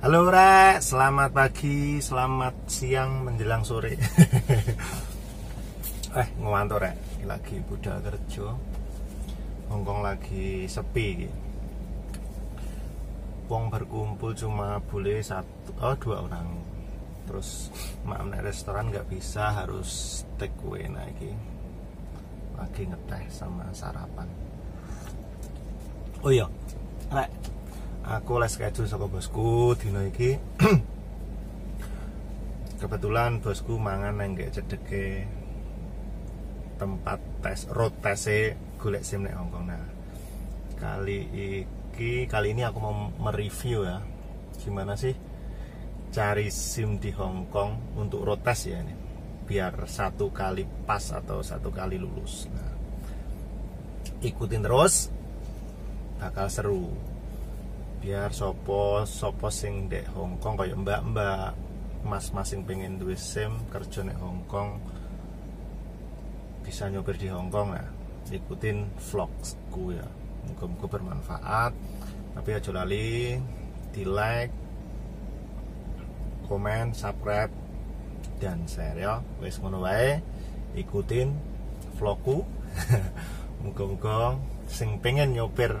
Halo Rek, selamat pagi, selamat siang menjelang sore. eh, ngomong Rek, lagi budal kerja. Hongkong lagi sepi. Wong berkumpul cuma boleh satu, oh dua orang. Terus maaf naik restoran nggak bisa, harus take away lagi. Lagi ngeteh sama sarapan. Oh iya, Rek, aku les keju sama bosku dinoiki iki kebetulan bosku mangan gak cedek cedeke tempat tes road tese golek sim nek Hongkong nah kali iki kali ini aku mau mereview ya gimana sih cari sim di Hongkong untuk road test ya ini biar satu kali pas atau satu kali lulus nah ikutin terus bakal seru biar sopo sopo sing dek Kong kayak mbak mbak mas masing pengen duit sim kerja nek Kong bisa nyopir di Hong Kong nah, ya ikutin vlogku ya muka-muka bermanfaat tapi aja lali di like komen subscribe dan share ya wes ngono wae ikutin vlogku muka-muka sing pengen nyopir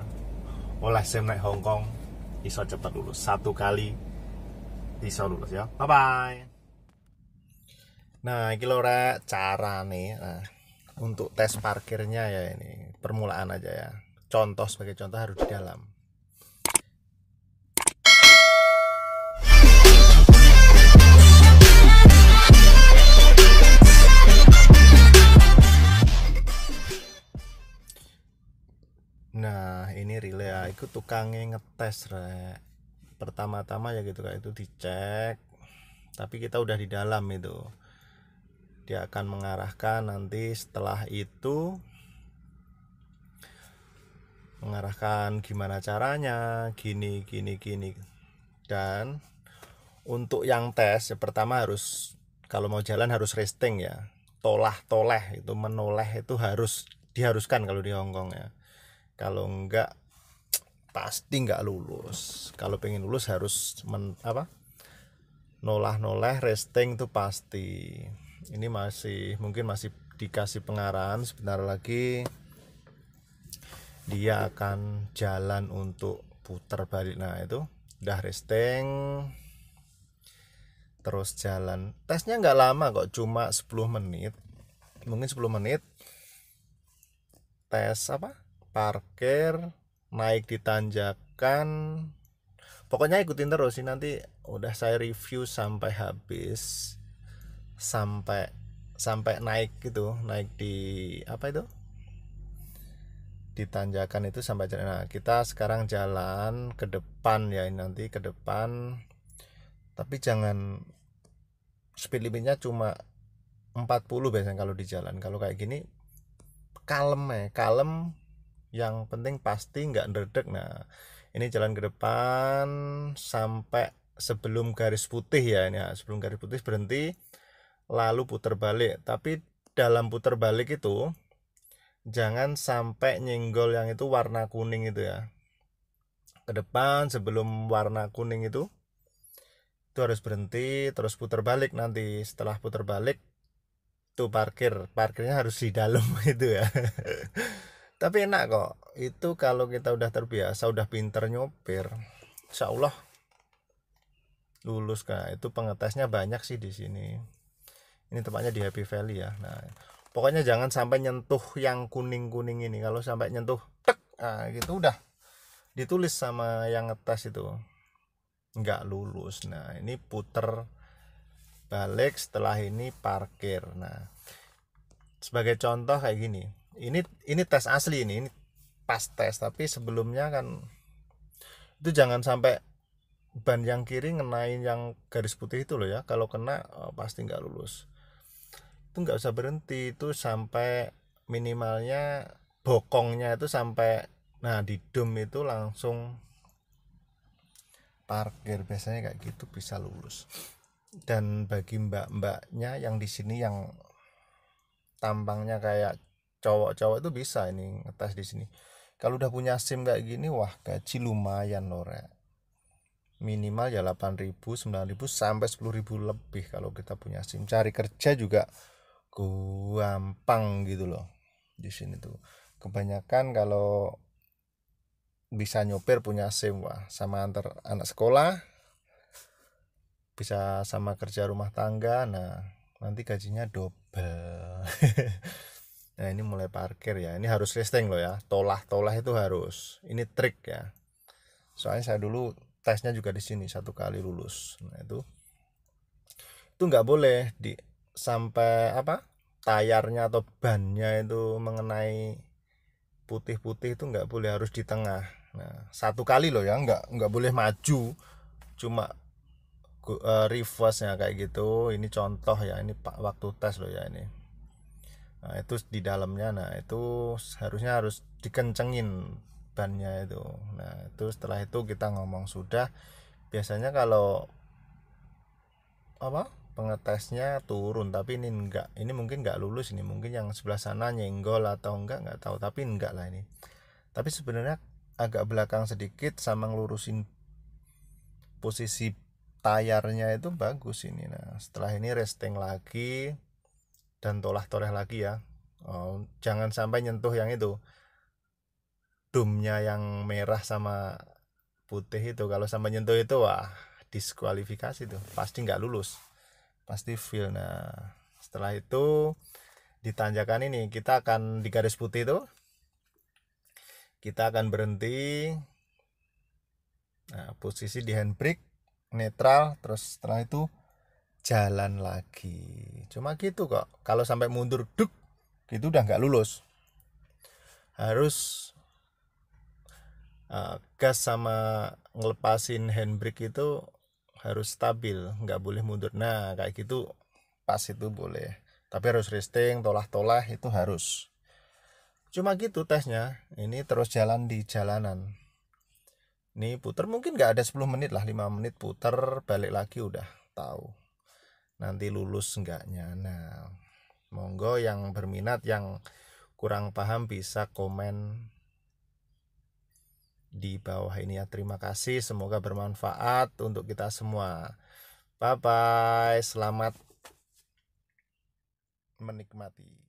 oleh sim naik Kong iso cepat lulus satu kali iso lulus ya bye bye nah ini lora cara nih nah, untuk tes parkirnya ya ini permulaan aja ya contoh sebagai contoh harus di dalam itu tukangnya ngetes rek pertama-tama ya gitu kayak itu dicek tapi kita udah di dalam itu dia akan mengarahkan nanti setelah itu mengarahkan gimana caranya gini gini gini dan untuk yang tes ya pertama harus kalau mau jalan harus resting ya tolah toleh itu menoleh itu harus diharuskan kalau di Hongkong ya kalau enggak pasti nggak lulus kalau pengen lulus harus men, apa nolah-nolah resting tuh pasti ini masih mungkin masih dikasih pengarahan sebentar lagi dia akan jalan untuk putar balik nah itu udah resting terus jalan tesnya nggak lama kok cuma 10 menit mungkin 10 menit tes apa parkir naik di tanjakan pokoknya ikutin terus sih nanti udah saya review sampai habis sampai sampai naik gitu naik di apa itu di tanjakan itu sampai jalan. Nah, kita sekarang jalan ke depan ya nanti ke depan. Tapi jangan speed limitnya cuma 40 biasanya kalau di jalan. Kalau kayak gini kalem ya, kalem yang penting pasti nggak ngedek nah ini jalan ke depan sampai sebelum garis putih ya ini ya. sebelum garis putih berhenti lalu putar balik tapi dalam putar balik itu jangan sampai nyenggol yang itu warna kuning itu ya ke depan sebelum warna kuning itu itu harus berhenti terus putar balik nanti setelah putar balik tuh parkir parkirnya harus di dalam itu ya tapi enak kok itu kalau kita udah terbiasa udah pinter nyopir insya Allah lulus kak itu pengetesnya banyak sih di sini ini tempatnya di Happy Valley ya nah pokoknya jangan sampai nyentuh yang kuning kuning ini kalau sampai nyentuh tek nah, gitu udah ditulis sama yang ngetes itu nggak lulus nah ini puter balik setelah ini parkir nah sebagai contoh kayak gini ini ini tes asli ini, ini pas tes tapi sebelumnya kan itu jangan sampai ban yang kiri ngenain yang garis putih itu loh ya kalau kena eh, pasti nggak lulus itu nggak usah berhenti itu sampai minimalnya bokongnya itu sampai nah di dom itu langsung parkir biasanya kayak gitu bisa lulus dan bagi mbak-mbaknya yang di sini yang tampangnya kayak cowok-cowok itu bisa ini ngetes di sini kalau udah punya SIM kayak gini wah gaji lumayan loh Rek minimal ya 8.000, 9.000 sampai 10.000 lebih kalau kita punya SIM. Cari kerja juga gampang gitu loh di sini tuh. Kebanyakan kalau bisa nyopir punya SIM wah sama antar anak sekolah bisa sama kerja rumah tangga nah nanti gajinya double Nah ini mulai parkir ya. Ini harus listing loh ya. Tolah-tolah itu harus. Ini trik ya. Soalnya saya dulu tesnya juga di sini satu kali lulus. Nah itu itu nggak boleh di sampai apa tayarnya atau bannya itu mengenai putih-putih itu nggak boleh harus di tengah. Nah satu kali loh ya nggak nggak boleh maju cuma uh, eh, reverse ya kayak gitu. Ini contoh ya ini waktu tes loh ya ini nah itu di dalamnya nah itu harusnya harus dikencengin bannya itu nah itu setelah itu kita ngomong sudah biasanya kalau apa pengetesnya turun tapi ini enggak ini mungkin enggak lulus ini mungkin yang sebelah sana nyenggol atau enggak enggak tahu tapi enggak lah ini tapi sebenarnya agak belakang sedikit sama ngelurusin posisi tayarnya itu bagus ini nah setelah ini resting lagi dan toleh-toleh lagi ya oh, jangan sampai nyentuh yang itu dumbnya yang merah sama putih itu kalau sampai nyentuh itu wah diskualifikasi tuh pasti nggak lulus pasti feel nah setelah itu di tanjakan ini kita akan di garis putih itu kita akan berhenti nah, posisi di handbrake netral terus setelah itu jalan lagi cuma gitu kok kalau sampai mundur duk gitu udah nggak lulus harus uh, gas sama ngelepasin handbrake itu harus stabil nggak boleh mundur nah kayak gitu pas itu boleh tapi harus resting tolah-tolah itu harus cuma gitu tesnya ini terus jalan di jalanan ini puter mungkin nggak ada 10 menit lah 5 menit puter balik lagi udah tahu nanti lulus enggaknya nah monggo yang berminat yang kurang paham bisa komen di bawah ini ya terima kasih semoga bermanfaat untuk kita semua bye bye selamat menikmati